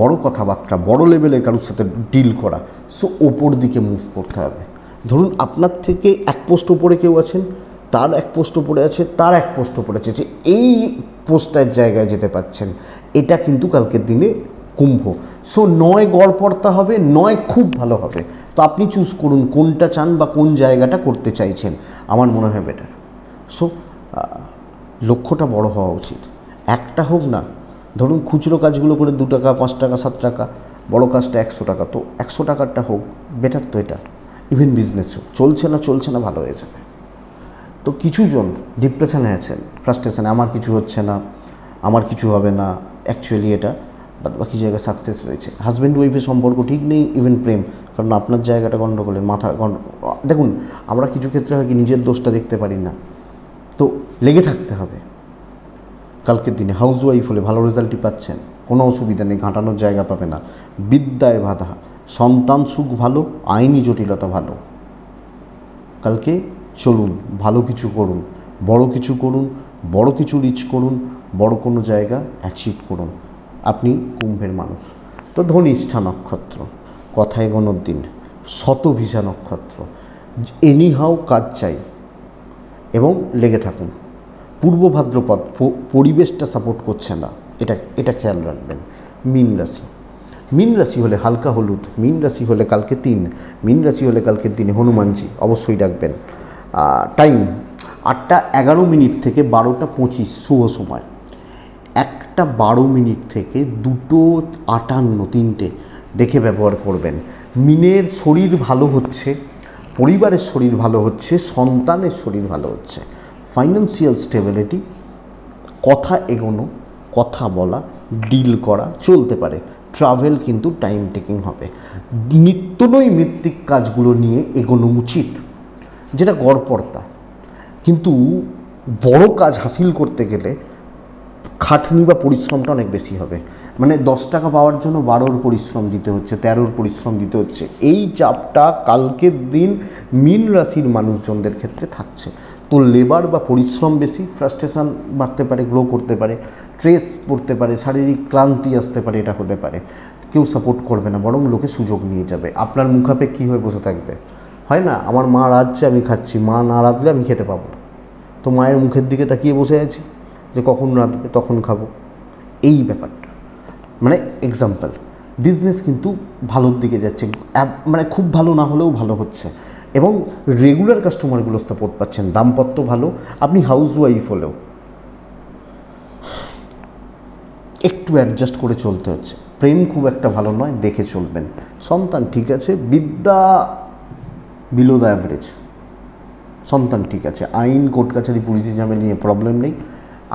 বড় কথাবার্তা বড় লেভেলের কারোর সাথে ডিল করা সো ওপর দিকে মুভ করতে হবে ধরুন আপনার থেকে এক পোস্ট ওপরে কেউ আছেন তার এক পোস্ট ওপরে আছে তার এক পোস্ট ওপরে আছে যে এই পোস্টার জায়গায় যেতে পাচ্ছেন এটা কিন্তু কালকের দিনে কুম্ভ সো নয় গড়পড়তা হবে নয় খুব ভালো হবে তো আপনি চুজ করুন কোনটা চান বা কোন জায়গাটা করতে চাইছেন আমার মনে হয় বেটার সো লক্ষ্যটা বড় হওয়া উচিত একটা হোক না ধরুন খুচরো কাজগুলো করে দু টাকা পাঁচ টাকা সাত টাকা বড় কাজটা একশো টাকা তো একশো টাকারটা হোক বেটার তো এটা ইভেন বিজনেস হোক চলছে না চলছে না ভালো হয়ে যাবে তো কিছু জন ডিপ্রেশনে আছেন ফ্রাস্ট্রেশনে আমার কিছু হচ্ছে না আমার কিছু হবে না অ্যাকচুয়ালি এটা বাদ বাকি জায়গায় সাকসেস রয়েছে হাজব্যান্ড ওয়াইফের সম্পর্ক ঠিক নেই ইভেন প্রেম কারণ আপনার জায়গাটা গণ্ডগোলের মাথা দেখুন আমরা কিছু ক্ষেত্রে হয় কি নিজের দোষটা দেখতে পারি না তো লেগে থাকতে হবে কালকের দিনে হাউস ওয়াইফ হলে ভালো রেজাল্টই পাচ্ছেন কোনো অসুবিধা নেই ঘাঁটানোর জায়গা পাবে না বিদ্যায় বাধা সন্তান সুখ ভালো আইনি জটিলতা ভালো কালকে চলুন ভালো কিছু করুন বড় কিছু করুন বড় কিছু রিচ করুন বড় কোনো জায়গা অ্যাচিভ করুন আপনি কুম্ভের মানুষ তো ধনিষ্ঠা নক্ষত্র কথায় গণর দিন ভিসা নক্ষত্র এনিহাও কাজ চাই এবং লেগে থাকুন পূর্ব ভাদ্রপদ পরিবেশটা সাপোর্ট করছে না এটা এটা খেয়াল রাখবেন মীন রাশি মীন রাশি হলে হালকা হলুদ মীন রাশি হলে কালকে তিন মীন রাশি হলে কালকের দিনে হনুমানজি অবশ্যই রাখবেন টাইম আটটা এগারো মিনিট থেকে বারোটা পঁচিশ শুভ সময় একটা বারো মিনিট থেকে দুটো আটান্ন তিনটে দেখে ব্যবহার করবেন মিনের শরীর ভালো হচ্ছে পরিবারের শরীর ভালো হচ্ছে সন্তানের শরীর ভালো হচ্ছে ফাইন্যান্সিয়াল স্টেবিলিটি কথা এগোনো কথা বলা ডিল করা চলতে পারে ট্রাভেল কিন্তু টাইম টেকিং হবে নিত্যনই মৃত্তিক কাজগুলো নিয়ে এগোনো উচিত যেটা গড়পর্তা কিন্তু বড় কাজ হাসিল করতে গেলে খাটনি বা পরিশ্রমটা অনেক বেশি হবে মানে দশ টাকা পাওয়ার জন্য বারোর পরিশ্রম দিতে হচ্ছে তেরোর পরিশ্রম দিতে হচ্ছে এই চাপটা কালকের দিন মীন রাশির মানুষজনদের ক্ষেত্রে থাকছে তো লেবার বা পরিশ্রম বেশি ফ্রাস্ট্রেশন বাড়তে পারে গ্রো করতে পারে স্ট্রেস পড়তে পারে শারীরিক ক্লান্তি আসতে পারে এটা হতে পারে কেউ সাপোর্ট করবে না বরং লোকে সুযোগ নিয়ে যাবে আপনার মুখাপেক্ষী হয়ে বসে থাকবে হয় না আমার মা রাজছে আমি খাচ্ছি মা না রাঁধলে আমি খেতে পাবো না তো মায়ের মুখের দিকে তাকিয়ে বসে আছি যে কখন রাঁধবে তখন খাবো এই ব্যাপারটা মানে এক্সাম্পল বিজনেস কিন্তু ভালোর দিকে যাচ্ছে মানে খুব ভালো না হলেও ভালো হচ্ছে এবং রেগুলার কাস্টমারগুলো সাপোর্ট পাচ্ছেন দামপত্র ভালো আপনি হাউস ওয়াইফ হলেও একটু অ্যাডজাস্ট করে চলতে হচ্ছে প্রেম খুব একটা ভালো নয় দেখে চলবেন সন্তান ঠিক আছে বিদ্যা বিলো দ্য অ্যাভারেজ সন্তান ঠিক আছে আইন কোর্ট কাছারি পুলিশি জামে নিয়ে প্রবলেম নেই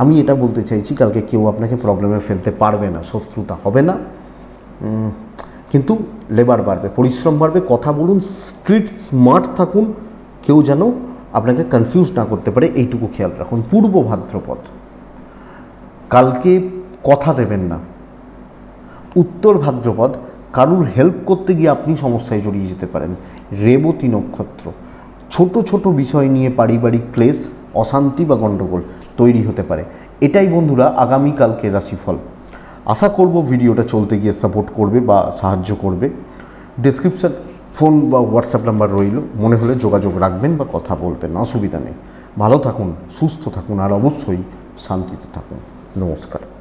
আমি এটা বলতে চাইছি কালকে কেউ আপনাকে প্রবলেমে ফেলতে পারবে না শত্রুতা হবে না কিন্তু লেবার বাড়বে পরিশ্রম বাড়বে কথা বলুন স্ট্রিট স্মার্ট থাকুন কেউ যেন আপনাকে কনফিউজ না করতে পারে এইটুকু খেয়াল রাখুন পূর্ব ভাদ্রপদ কালকে কথা দেবেন না উত্তর ভাদ্রপদ কারুর হেল্প করতে গিয়ে আপনি সমস্যায় জড়িয়ে যেতে পারেন রেবতী নক্ষত্র ছোট ছোট বিষয় নিয়ে পারিবারিক ক্লেশ অশান্তি বা গণ্ডগোল তৈরি হতে পারে এটাই বন্ধুরা আগামীকালকে রাশিফল আশা করব ভিডিওটা চলতে গিয়ে সাপোর্ট করবে বা সাহায্য করবে ডিসক্রিপশান ফোন বা হোয়াটসঅ্যাপ নাম্বার রইল মনে হলে যোগাযোগ রাখবেন বা কথা বলবেন অসুবিধা নেই ভালো থাকুন সুস্থ থাকুন আর অবশ্যই শান্তিতে থাকুন নমস্কার